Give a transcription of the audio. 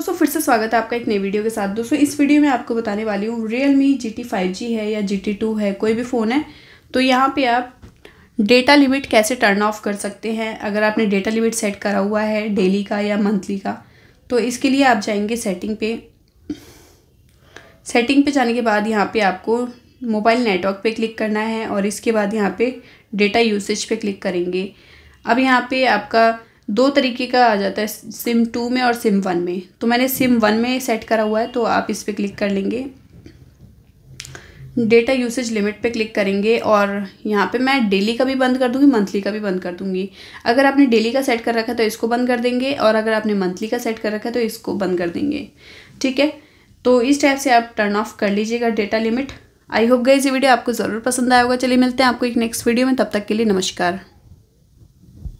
दोस्तों फिर से स्वागत है आपका एक नई वीडियो के साथ दोस्तों इस वीडियो में आपको बताने वाली हूँ Realme G T five G है या जी टी टू है कोई भी फ़ोन है तो यहाँ पे आप डेटा लिमिट कैसे टर्न ऑफ कर सकते हैं अगर आपने डेटा लिमिट सेट करा हुआ है डेली का या मंथली का तो इसके लिए आप जाएंगे सेटिंग पे सेटिंग पे जाने के बाद यहाँ पर आपको मोबाइल नेटवर्क पर क्लिक करना है और इसके बाद यहाँ पर डेटा यूसेज पर क्लिक करेंगे अब यहाँ पर आपका दो तरीके का आ जाता है सिम टू में और सिम वन में तो मैंने सिम वन में सेट करा हुआ है तो आप इस पर क्लिक कर लेंगे डेटा यूसेज लिमिट पे क्लिक करेंगे और यहाँ पे मैं डेली का भी बंद कर दूँगी मंथली का भी बंद कर दूँगी अगर आपने डेली का सेट कर रखा है तो इसको बंद कर देंगे और अगर आपने मंथली का सेट कर रखा है तो इसको बंद कर देंगे ठीक है तो इस टाइप से आप टर्न ऑफ कर लीजिएगा डेटा लिमिट आई होप गई ये वीडियो आपको ज़रूर पसंद आएगा चलिए मिलते हैं आपको एक नेक्स्ट वीडियो में तब तक के लिए नमस्कार